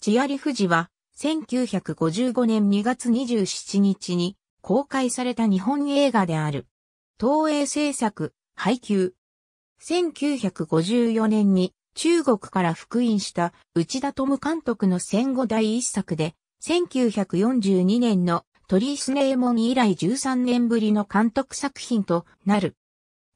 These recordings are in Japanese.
チアリフジは、1955年2月27日に公開された日本映画である。東映制作、配給。1954年に中国から復員した内田智監督の戦後第一作で、1942年の鳥居スネーモン以来13年ぶりの監督作品となる。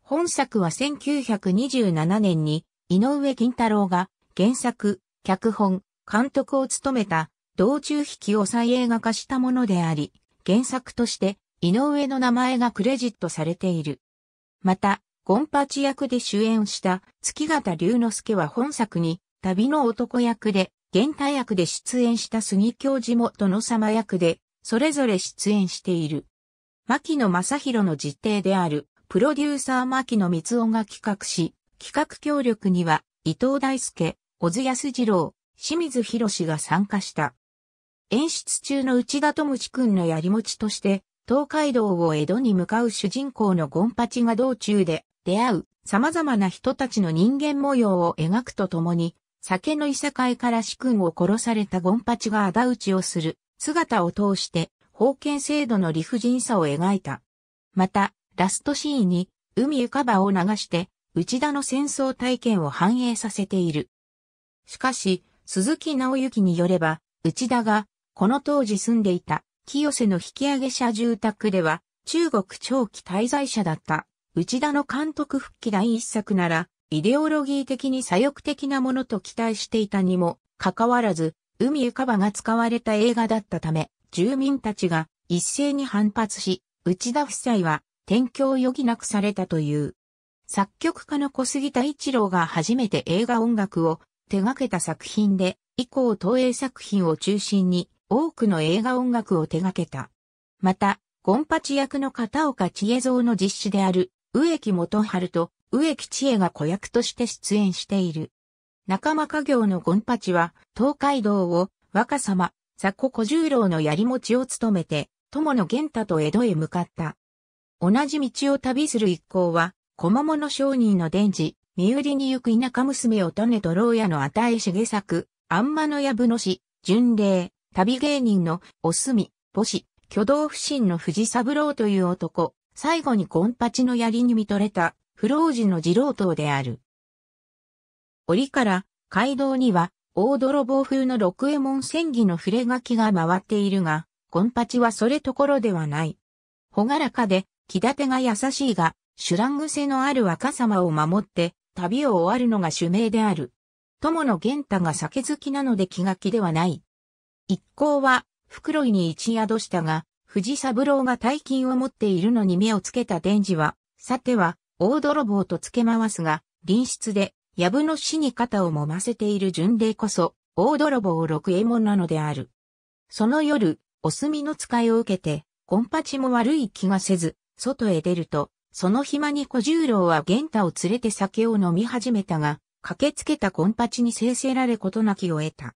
本作は1927年に井上銀太郎が原作、脚本、監督を務めた、道中引を再映画化したものであり、原作として、井上の名前がクレジットされている。また、ゴンパチ役で主演した月形龍之介は本作に旅の男役で、現代役で出演した杉京授も殿様役で、それぞれ出演している。牧野正宏の実弟である、プロデューサー牧野光雄が企画し、企画協力には、伊藤大輔、小津安二郎、清水博が参加した。演出中の内田智くんのやり持ちとして、東海道を江戸に向かう主人公のゴンパチが道中で出会う様々な人たちの人間模様を描くとともに、酒のいさかいから主君を殺されたゴンパチが仇討ちをする姿を通して、封建制度の理不尽さを描いた。また、ラストシーンに、海浮かばを流して、内田の戦争体験を反映させている。しかし、鈴木直之によれば、内田が、この当時住んでいた、清瀬の引き上げ者住宅では、中国長期滞在者だった、内田の監督復帰第一作なら、イデオロギー的に左翼的なものと期待していたにも、かかわらず、海浮かばが使われた映画だったため、住民たちが一斉に反発し、内田夫妻は転居を余儀なくされたという。作曲家の小杉太一郎が初めて映画音楽を手掛けた作品で、以降東映作品を中心に多くの映画音楽を手掛けた。また、ゴンパチ役の片岡千恵蔵の実施である植木元春と植木千恵が子役として出演している。仲間家業のゴンパチは、東海道を若様、雑魚小十郎の槍持ちを務めて、友の玄太と江戸へ向かった。同じ道を旅する一行は、小桃の商人の伝授、身売りに行く田舎娘を種と牢屋の与え重作、あんまのやぶのし、巡礼、旅芸人のお墨、母子、挙動不審の藤三郎という男、最後にゴンパチの槍に見とれた、不老寺の二郎党である。折から街道には、大泥棒風の六右衛門戦技の触れ書きが回っているが、ゴンパチはそれところではない。ほがらかで、気立てが優しいが、ラン癖のある若様を守って、旅を終わるのが主命である。友の玄太が酒好きなので気が気ではない。一行は、袋井に一宿したが、藤三郎が大金を持っているのに目をつけた伝次は、さては、大泥棒とつけ回すが、隣室で、藪の死に肩を揉ませている巡礼こそ、大泥棒六右衛門なのである。その夜、お墨の使いを受けて、コンパチも悪い気がせず、外へ出ると、その暇に小十郎は玄太を連れて酒を飲み始めたが、駆けつけたコンパチに制せられ事なきを得た。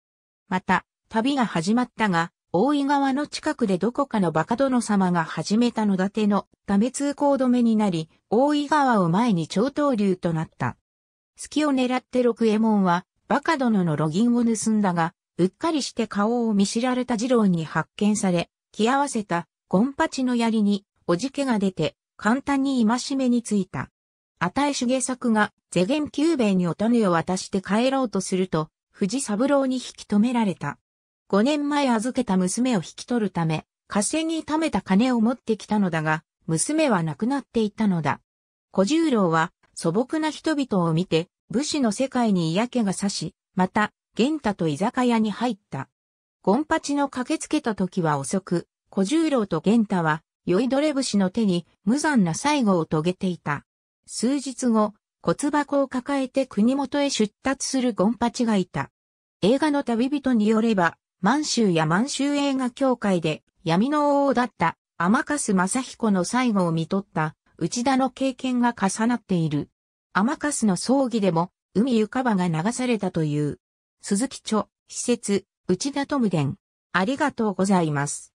また、旅が始まったが、大井川の近くでどこかのバカ殿様が始めた野立てのダメ通行止めになり、大井川を前に超東流となった。隙を狙って六右衛門は、バカ殿のロギンを盗んだが、うっかりして顔を見知られた二郎に発見され、気合わせた、ゴンパチの槍に、おじけが出て、簡単に戒めについた。与え重作が、世間九兵衛にお種を渡して帰ろうとすると、藤三郎に引き止められた。5年前預けた娘を引き取るため、稼ぎ貯めた金を持ってきたのだが、娘は亡くなっていたのだ。小十郎は素朴な人々を見て、武士の世界に嫌気がさし、また、玄太と居酒屋に入った。ゴンパチの駆けつけた時は遅く、小十郎と玄太は酔いどれ節の手に無残な最後を遂げていた。数日後、骨箱を抱えて国元へ出立するゴンパチがいた。映画の旅人によれば、満州や満州映画協会で闇の王だった天笠正彦の最後を見取った内田の経験が重なっている。天笠の葬儀でも海床かばが流されたという。鈴木著、施設、内田智伝。ありがとうございます。